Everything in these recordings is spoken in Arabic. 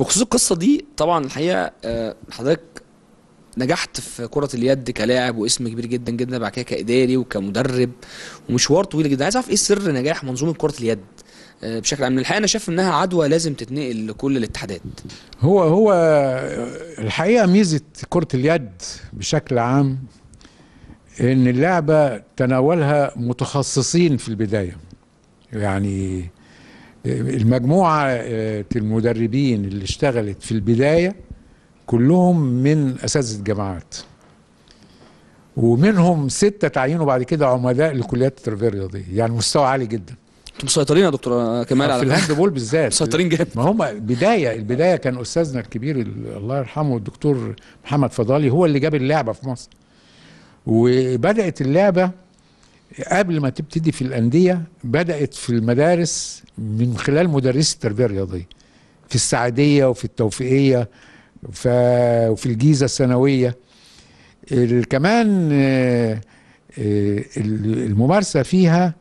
بخصوص القصه دي طبعا الحقيقه آه، حضرتك نجحت في كرة اليد كلاعب واسم كبير جدا جدا بعد كده كإداري وكمدرب ومشوار طويل جدا عايز أعرف إيه سر نجاح منظومة كرة اليد آه، بشكل عام الحقيقة أنا شايف إنها عدوى لازم تتنقل لكل الاتحادات هو هو آه، الحقيقة ميزة كرة اليد بشكل عام إن اللعبة تناولها متخصصين في البداية يعني المجموعة آه، المدربين اللي اشتغلت في البداية كلهم من أساتذة جامعات ومنهم ستة تعينوا بعد كده عمداء لكليات التربية الرياضية يعني مستوى عالي جدا انتوا مسيطرين يا دكتور آه، كمال آه، على في الهاند بول بالذات مسيطرين جدا ما هم البداية البداية كان أستاذنا الكبير الله يرحمه الدكتور محمد فضالي هو اللي جاب اللعبة في مصر وبدأت اللعبة قبل ما تبتدي في الانديه بدات في المدارس من خلال مدرسي التربيه الرياضيه في السعادية وفي التوفيقيه وفي الجيزه الثانويه كمان آه، الممارسه فيها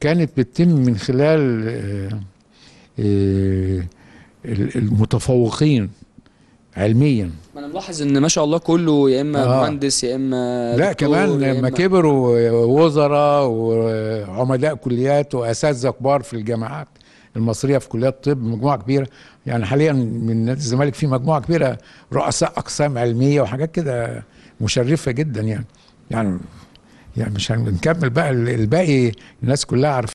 كانت بتتم من خلال آه، آه، المتفوقين علميا ما انا ملاحظ ان ما شاء الله كله يا اما آه. مهندس يا اما لا كمان لما كبروا وزراء وعمداء كليات واساتذه كبار في الجامعات المصريه في كليات الطب مجموعه كبيره يعني حاليا من نادي الزمالك في مجموعه كبيره رؤساء اقسام علميه وحاجات كده مشرفه جدا يعني يعني يعني مش هنكمل بقى الباقي الناس كلها عارفه